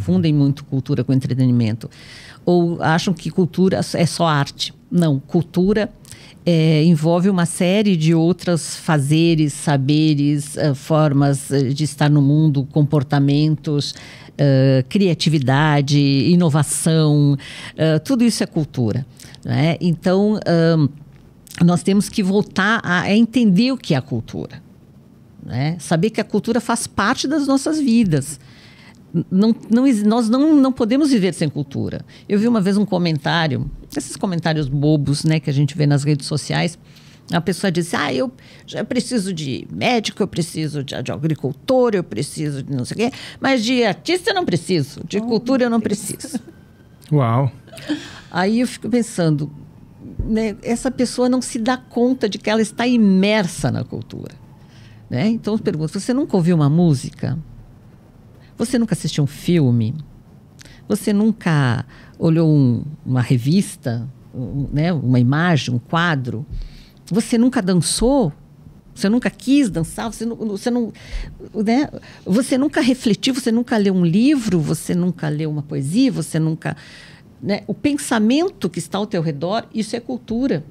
confundem muito cultura com entretenimento. Ou acham que cultura é só arte. Não, cultura é, envolve uma série de outras fazeres, saberes, eh, formas eh, de estar no mundo, comportamentos, Uh, criatividade, inovação, uh, tudo isso é cultura. Né? Então, nós temos que voltar a, a, entender o que é a cultura. Né? Saber que a cultura faz parte das nossas vidas não, não, nós não, não podemos viver sem cultura. Eu vi uma vez um comentário, esses comentários bobos né, que a gente vê nas redes sociais. A pessoa disse: Ah, eu já preciso de médico, eu preciso de, de agricultor, eu preciso de não sei o quê, mas de artista eu não preciso, de oh, cultura eu não preciso. Uau! Aí eu fico pensando: né, essa pessoa não se dá conta de que ela está imersa na cultura. Né? Então eu pergunto: Você nunca ouviu uma música? Você nunca assistiu um filme? Você nunca olhou um, uma revista, um, né, uma imagem, um quadro? Você nunca dançou? Você nunca quis dançar? Você não, você não, né? Você nunca refletiu? Você nunca leu um livro? Você nunca leu uma poesia? Você nunca, né? O pensamento que está ao teu redor, isso é cultura.